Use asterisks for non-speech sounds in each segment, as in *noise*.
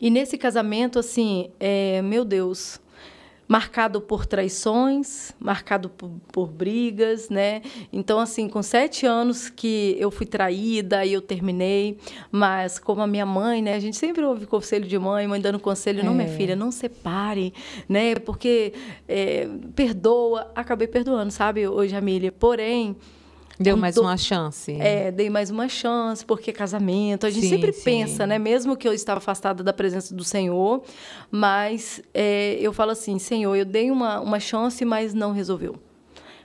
E nesse casamento, assim, é, meu Deus, marcado por traições, marcado por, por, brigas, né? Então, assim, com sete anos que eu fui traída e eu terminei, mas como a minha mãe, né? A gente sempre ouve conselho de mãe, mãe dando conselho, é. não, minha é. filha, não separe, né? Porque é, perdoa, acabei perdoando, sabe, hoje, Amília? Porém, Deu então, mais uma chance. É, dei mais uma chance, porque é casamento. A gente sim, sempre sim. pensa, né? Mesmo que eu estava afastada da presença do Senhor, mas é, eu falo assim: Senhor, eu dei uma, uma chance, mas não resolveu.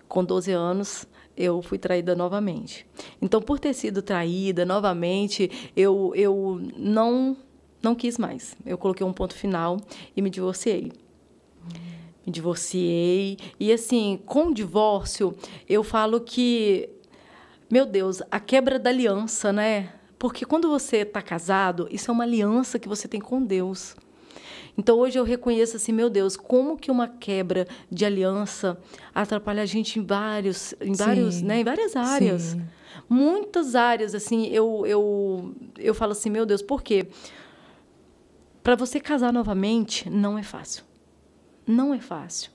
Com 12 anos, eu fui traída novamente. Então, por ter sido traída novamente, eu, eu não, não quis mais. Eu coloquei um ponto final e me divorciei me divorciei. E assim, com o divórcio, eu falo que meu Deus, a quebra da aliança, né? Porque quando você está casado, isso é uma aliança que você tem com Deus. Então hoje eu reconheço assim, meu Deus, como que uma quebra de aliança atrapalha a gente em vários, em vários, né, em várias áreas. Sim. Muitas áreas assim, eu eu eu falo assim, meu Deus, por quê? Para você casar novamente não é fácil. Não é fácil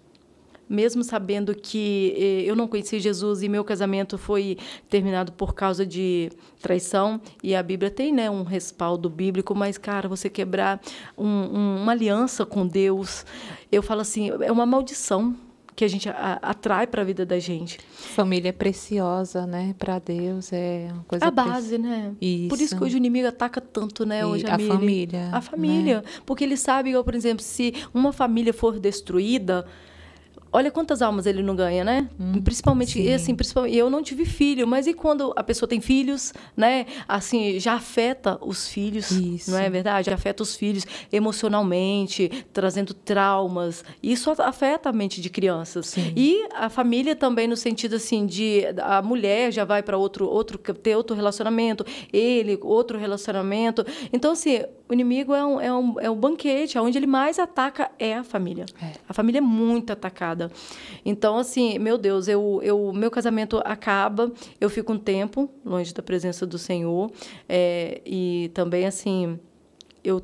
mesmo sabendo que eh, eu não conheci Jesus e meu casamento foi terminado por causa de traição, e a Bíblia tem né, um respaldo bíblico, mas, cara, você quebrar um, um, uma aliança com Deus, eu falo assim, é uma maldição que a gente atrai para a vida da gente. Família é preciosa, né? Para Deus é uma coisa. A base, né? Isso. Por isso que hoje o inimigo ataca tanto, né? hoje a, família. A família, né? porque ele sabe, por exemplo, se uma família for destruída, olha quantas almas ele não ganha, né? Hum, principalmente, sim. assim, principalmente, eu não tive filho, mas e quando a pessoa tem filhos, né? Assim, já afeta os filhos, isso. não é verdade? Já afeta os filhos emocionalmente, trazendo traumas. Isso afeta a mente de crianças. Sim. E a família também no sentido assim de a mulher já vai para outro outro ter outro relacionamento, ele outro relacionamento. Então assim, o inimigo é um, é um, é um banquete, onde ele mais ataca é a família. É. A família é muito atacada. Então, assim, meu Deus, eu, eu meu casamento acaba, eu fico um tempo longe da presença do Senhor é, e também, assim, eu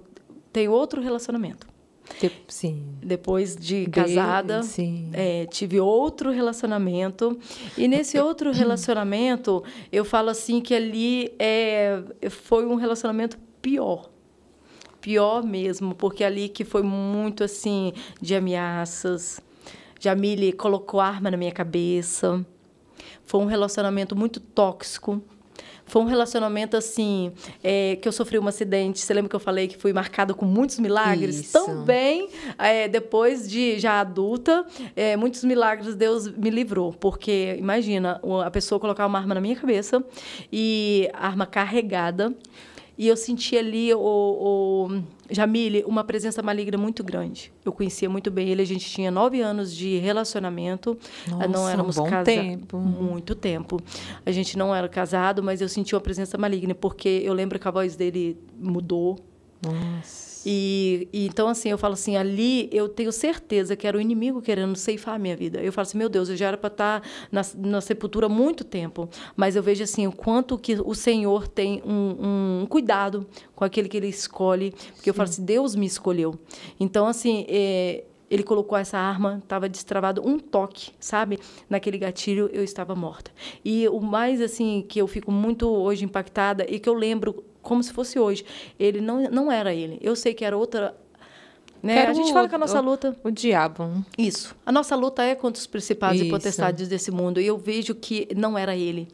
tenho outro relacionamento. Sim. Depois de casada, sim é, tive outro relacionamento. E nesse outro *coughs* relacionamento, eu falo assim que ali é, foi um relacionamento pior. Pior mesmo, porque ali que foi muito assim de ameaças, Jamile colocou arma na minha cabeça. Foi um relacionamento muito tóxico. Foi um relacionamento assim, é, que eu sofri um acidente. Você lembra que eu falei que fui marcada com muitos milagres? Isso. Também, é, depois de já adulta, é, muitos milagres Deus me livrou. Porque, imagina, a pessoa colocar uma arma na minha cabeça e arma carregada. E eu senti ali, o, o, Jamile, uma presença maligna muito grande. Eu conhecia muito bem ele, a gente tinha nove anos de relacionamento. Ah, Nossa, não éramos um casados. tempo. Muito tempo. A gente não era casado, mas eu senti uma presença maligna, porque eu lembro que a voz dele mudou nossa. E, e, então, assim, eu falo assim, ali eu tenho certeza que era o inimigo querendo ceifar a minha vida. Eu falo assim, meu Deus, eu já era para estar tá na, na, sepultura há muito tempo. Mas eu vejo, assim, o quanto que o Senhor tem um, um cuidado com aquele que Ele escolhe. Porque Sim. eu falo assim, Deus me escolheu. Então, assim, é, ele colocou essa arma, estava destravado um toque, sabe? Naquele gatilho eu estava morta. E o mais assim que eu fico muito hoje impactada e que eu lembro como se fosse hoje. Ele não, não era ele. Eu sei que era outra. Né? a gente o, fala que a nossa o, luta. O diabo. Isso. A nossa luta é contra os principados Isso. e potestades desse mundo. E eu vejo que não era ele.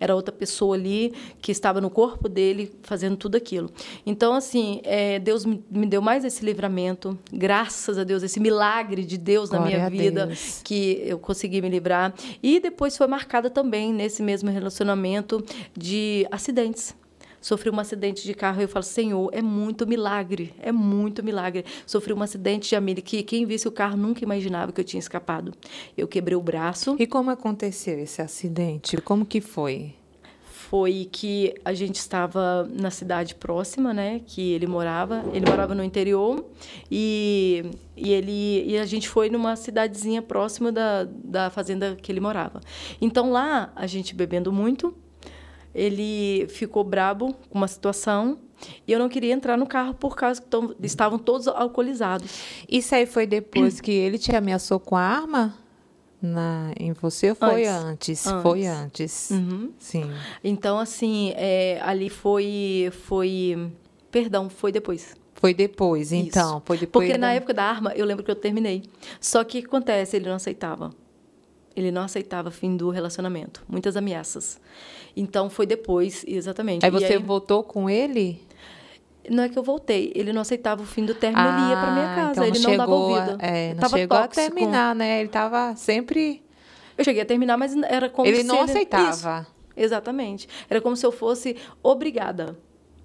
Era outra pessoa ali que estava no corpo dele fazendo tudo aquilo. Então, assim, é, Deus me, me, deu mais esse livramento, graças a Deus, esse milagre de Deus Glória na minha vida, Deus. que eu consegui me livrar. E depois foi marcada também, nesse mesmo relacionamento, de acidentes Sofri um acidente de carro e eu falo, Senhor, é muito milagre, é muito milagre. Sofri um acidente de amigo que quem visse o carro nunca imaginava que eu tinha escapado. Eu quebrei o braço. E como aconteceu esse acidente? Como que foi? foi que a gente estava na cidade próxima, né, que ele morava. Ele morava no interior e, e ele e a gente foi numa cidadezinha próxima da, da fazenda que ele morava. Então lá a gente bebendo muito, ele ficou brabo com uma situação e eu não queria entrar no carro por causa que tão, estavam todos alcoolizados. Isso aí foi depois que ele te ameaçou com a arma? Na, em você ou foi antes? antes? antes. Foi antes. Uhum. Sim. Então, assim, é, ali foi, foi. Perdão, foi depois. Foi depois, então. Foi depois Porque na época da arma, eu lembro que eu terminei. Só que o que acontece? Ele não aceitava ele não aceitava fim do relacionamento, muitas ameaças. Então foi depois, exatamente. Aí você aí... voltou com ele? Não é que eu voltei, ele não aceitava o fim do término, ah, ele ia para minha ah, casa, então ele não dava ouvido. é, não tava chegou tóxico. a terminar, né? Ele estava sempre Eu cheguei a terminar, mas era como ele se não ele... aceitava. Isso, exatamente. Era como se eu fosse obrigada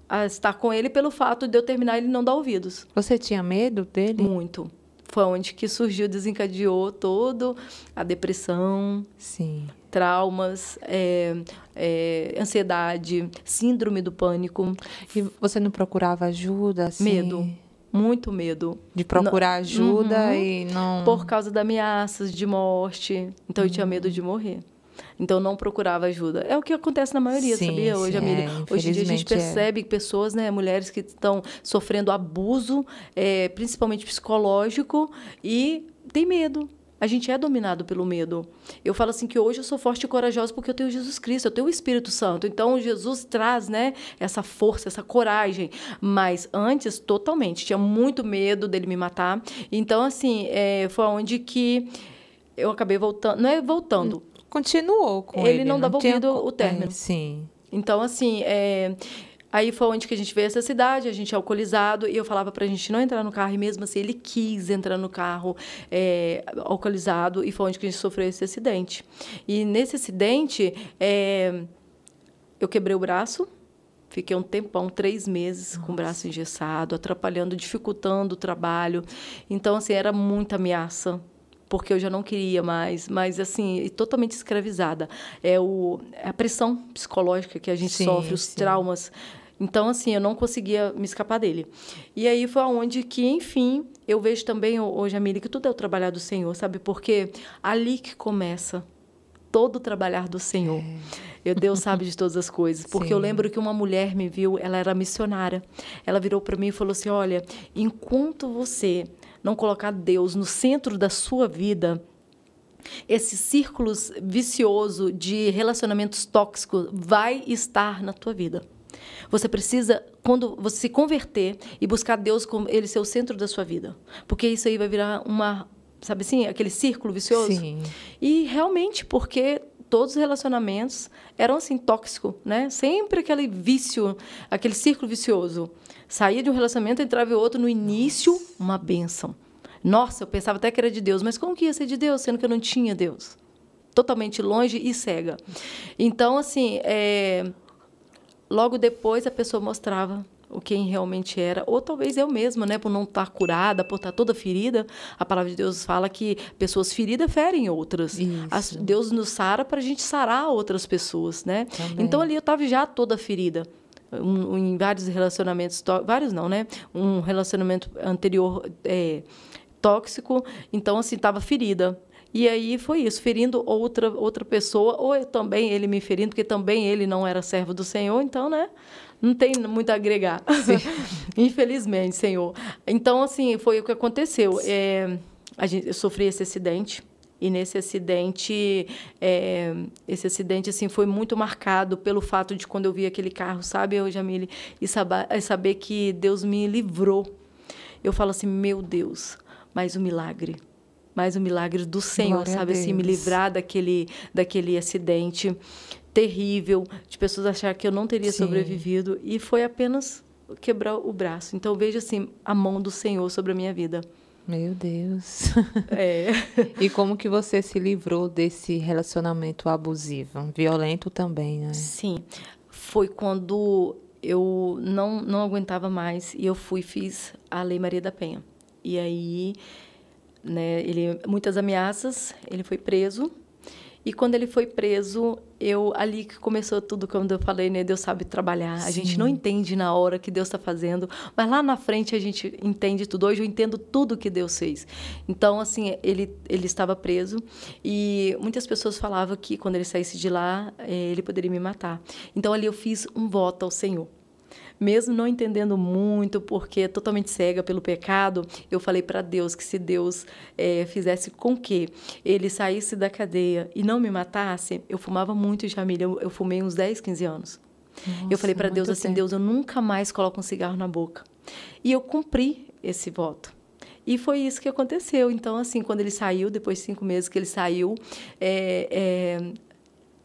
a estar com ele pelo fato de eu terminar ele não dar ouvidos. Você tinha medo dele? Muito foi onde que surgiu, desencadeou todo a depressão, Sim. traumas, é, é, ansiedade, síndrome do pânico. E você não procurava ajuda? Assim? Medo. Muito medo. De procurar não, ajuda uhum, e não. Por causa das ameaças de morte. Então uhum. eu tinha medo de morrer. Então não procurava ajuda. É o que acontece na maioria, sim, sabia? Hoje, sim, é, hoje em dia a gente é. percebe é. pessoas, né, mulheres que estão sofrendo abuso, é, principalmente psicológico, e tem medo. A gente é dominado pelo medo. Eu falo assim que hoje eu sou forte e corajosa porque eu tenho Jesus Cristo, eu tenho o Espírito Santo. Então Jesus traz, né, essa força, essa coragem. Mas antes, totalmente, tinha muito medo dele me matar. Então assim, é, foi onde que eu acabei voltando, não é voltando, continuou com ele. Ele não, não dava tinha... ouvido o término. É, sim. Então, assim, é... Aí foi onde que a gente veio essa cidade, a gente é alcoolizado, e eu falava pra gente não entrar no carro, e mesmo assim ele quis entrar no carro é, alcoolizado, e foi onde que a gente sofreu esse acidente. E nesse acidente, é, eu quebrei o braço, fiquei um tempão, três meses, Nossa. com o braço engessado, atrapalhando, dificultando o trabalho. Então, assim, era muita ameaça porque eu já não queria mais, mas assim, totalmente escravizada. É o, é a pressão psicológica que a gente sim, sofre, os sim. traumas. Então, assim, eu não conseguia me escapar dele. E aí foi aonde que, enfim, eu vejo também hoje, Amília, que tudo é o trabalhar do Senhor, sabe? Porque ali que começa todo o trabalhar do Senhor. É. Eu, Deus sabe de todas as coisas. *laughs* Porque Sim. eu lembro que uma mulher me viu, ela era missionária. Ela virou para mim e falou assim: Olha, enquanto você não colocar Deus no centro da sua vida, esse círculo vicioso de relacionamentos tóxicos vai estar na tua vida. Você precisa, quando você se converter e buscar Deus como ele ser o centro da sua vida, porque isso aí vai virar uma, sabe assim, aquele círculo vicioso. Sim. E realmente, porque todos os relacionamentos eram assim tóxicos, né? Sempre aquele vício, aquele círculo vicioso. Saía de um relacionamento, entrava em outro, no início, Nossa. uma benção. Nossa, eu pensava até que era de Deus, mas como que ia ser de Deus, sendo que eu não tinha Deus? Totalmente longe e cega. Então, assim, é... logo depois a pessoa mostrava o quem realmente era, ou talvez eu mesma, né, por não estar curada, por estar toda ferida. A palavra de Deus fala que pessoas feridas ferem outras. As, Deus nos sara para a gente sarar outras pessoas, né? Também. Então ali eu estava já toda ferida. Um, um, em vários relacionamentos, vários não, né? Um relacionamento anterior é, tóxico, então assim estava ferida e aí foi isso, ferindo outra, outra pessoa, ou eu também ele me ferindo, porque também ele não era servo do Senhor, então, né? Não tem muito a agregar. *laughs* Infelizmente, Senhor. Então, assim, foi o que aconteceu. É, a gente, eu sofri esse acidente. E nesse acidente, é, esse acidente assim foi muito marcado pelo fato de quando eu vi aquele carro, sabe, eu, Jamile, e saber, e saber que Deus me livrou. Eu falo assim, meu Deus, mais um milagre mas o milagre do Senhor, Glória sabe assim, me livrar daquele, daquele acidente terrível, de pessoas achar que eu não teria Sim. sobrevivido e foi apenas quebrar o braço. Então veja assim a mão do Senhor sobre a minha vida. Meu Deus. É. *laughs* e como que você se livrou desse relacionamento abusivo, violento também, né? Sim. Foi quando eu não não aguentava mais e eu fui fiz a Lei Maria da Penha. E aí né? Ele muitas ameaças, ele foi preso. E quando ele foi preso, eu ali que começou tudo, quando eu falei, né? Deus sabe trabalhar. Sim. A gente não entende na hora que Deus está fazendo, mas lá na frente a gente entende tudo. Hoje eu entendo tudo que Deus fez. Então, assim, ele, ele estava preso e muitas pessoas falavam que quando ele saísse de lá, eh, ele poderia me matar. Então, ali eu fiz um voto ao Senhor. Mesmo não entendendo muito, porque totalmente cega pelo pecado, eu falei para Deus que se Deus é, fizesse com que ele saísse da cadeia e não me matasse, eu fumava muito Jamília, eu, eu fumei uns 10, 15 anos. Nossa, eu falei para Deus assim, tempo. Deus, eu nunca mais coloco um cigarro na boca. E eu cumpri esse voto. E foi isso que aconteceu. Então, assim, quando ele saiu, depois de cinco meses que ele saiu, é, é,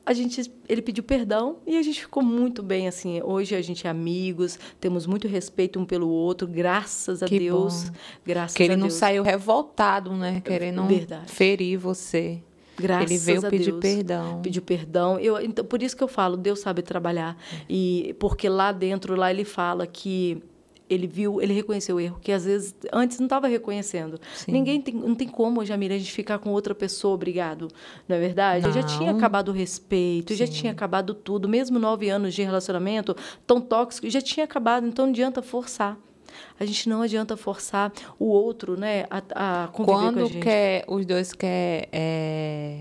a gente ele pediu perdão e a gente ficou muito bem assim. Hoje a gente é amigos, temos muito respeito um pelo outro, graças a que Deus. Bom. Graças que ele não Deus. saiu revoltado, né, querendo Verdade. ferir você. Graças ele veio a pedir Deus. perdão. Pediu perdão. Eu, então, por isso que eu falo, Deus sabe trabalhar. É. E porque lá dentro, lá ele fala que ele viu, ele reconheceu o erro, que às vezes antes não estava reconhecendo. Sim. Ninguém tem, não tem como hoje, a gente ficar com outra pessoa, obrigado. Não é verdade? Não. Já tinha acabado o respeito, Sim. já tinha acabado tudo, mesmo nove anos de relacionamento tão tóxico, já tinha acabado, então não adianta forçar. A gente não adianta forçar o outro, né, a, a conviver Quando com a gente. Quer, os dois quer é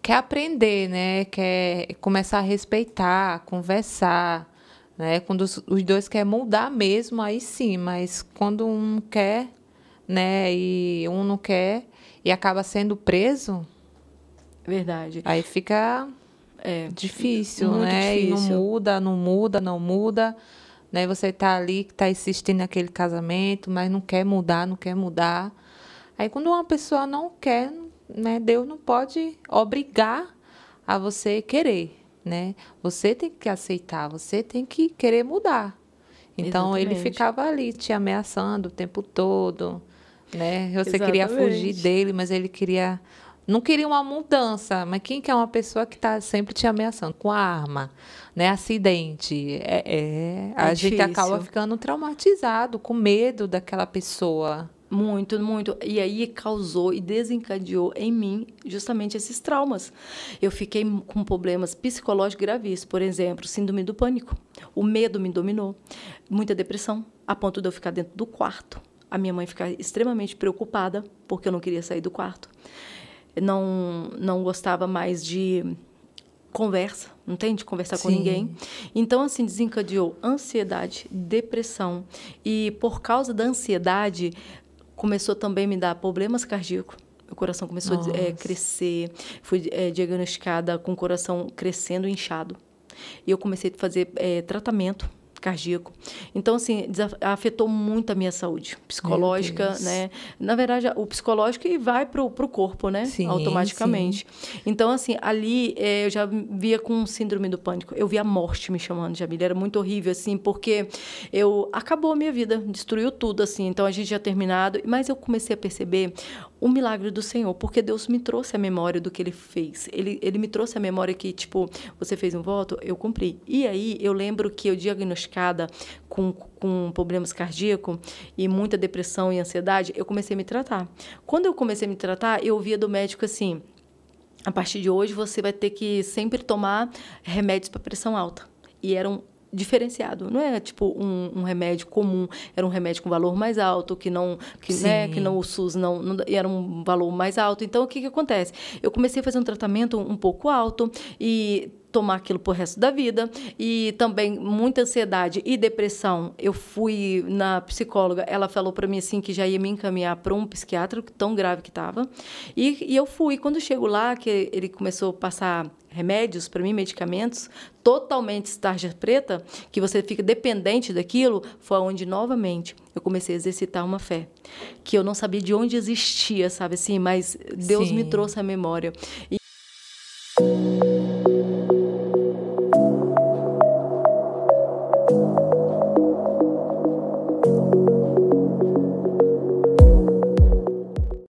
quer aprender, né? Quer começar a respeitar, conversar, né? Quando os, os dois querem mudar mesmo, aí sim, mas quando um quer, né, e um não quer e acaba sendo preso. Verdade. Aí fica é, difícil, né? Difícil. não muda, não muda, não muda. Né? Você tá ali, tá insistindo naquele casamento, mas não quer mudar, não quer mudar. Aí quando uma pessoa não quer, né, Deus não pode obrigar a você querer né? Você tem que aceitar, você tem que querer mudar. Então Exatamente. ele ficava ali te ameaçando o tempo todo, né? Você Exatamente. queria fugir dele, mas ele queria não queria uma mudança, mas quem que é uma pessoa que está sempre te ameaçando com arma, né? Acidente, é, é, é a difícil. gente acaba ficando traumatizado, com medo daquela pessoa. Muito, muito. E aí causou e desencadeou em mim justamente esses traumas. Eu fiquei com problemas psicológicos gravíssimos, por exemplo, síndrome do pânico. O medo me dominou, muita depressão, a ponto de eu ficar dentro do quarto. A minha mãe ficar extremamente preocupada, porque eu não queria sair do quarto. Não, não gostava mais de conversa, não tem de conversar Sim. com ninguém. Então, assim, desencadeou ansiedade, depressão. E por causa da ansiedade, começou também a me dar problemas cardíacos. Meu coração começou eh, Nossa. a é, crescer, fui é, diagnosticada com o coração crescendo inchado. E eu comecei a fazer é, tratamento cardíaco. Então, assim, afetou muito a minha saúde psicológica, né? Na verdade, o psicológico e vai para o corpo, né? Sim, Automaticamente. Sim. Então, assim, ali é, eu já via com síndrome do pânico. Eu via a morte me chamando, Jamila. Era muito horrível, assim, porque eu... Acabou a minha vida, destruiu tudo, assim. Então, a gente já terminado. Mas eu comecei a perceber o milagre do Senhor, porque Deus me trouxe a memória do que ele fez. Ele, ele me trouxe a memória que, tipo, você fez um voto, eu cumpri. E aí eu lembro que eu, diagnosticada com, com problemas cardíacos e muita depressão e ansiedade, eu comecei a me tratar. Quando eu comecei a me tratar, eu ouvia do médico assim: a partir de hoje você vai ter que sempre tomar remédios para pressão alta. E eram diferenciado, não é tipo um, um, remédio comum, era um remédio com valor mais alto, que não que, né, que não o SUS não, não, era um valor mais alto. Então o que que acontece? Eu comecei a fazer um tratamento um pouco alto e tomar aquilo pro resto da vida. E também muita ansiedade e depressão. Eu fui na psicóloga, ela falou para mim assim que já ia me encaminhar para um psiquiatra, tão grave que estava. E, e, eu fui. Quando chego lá, que ele começou a passar remédios para mim, medicamentos, totalmente tarja preta, que você fica dependente daquilo, foi onde novamente eu comecei a exercitar uma fé que eu não sabia de onde existia, sabe assim, mas Deus Sim. me trouxe a memória. E...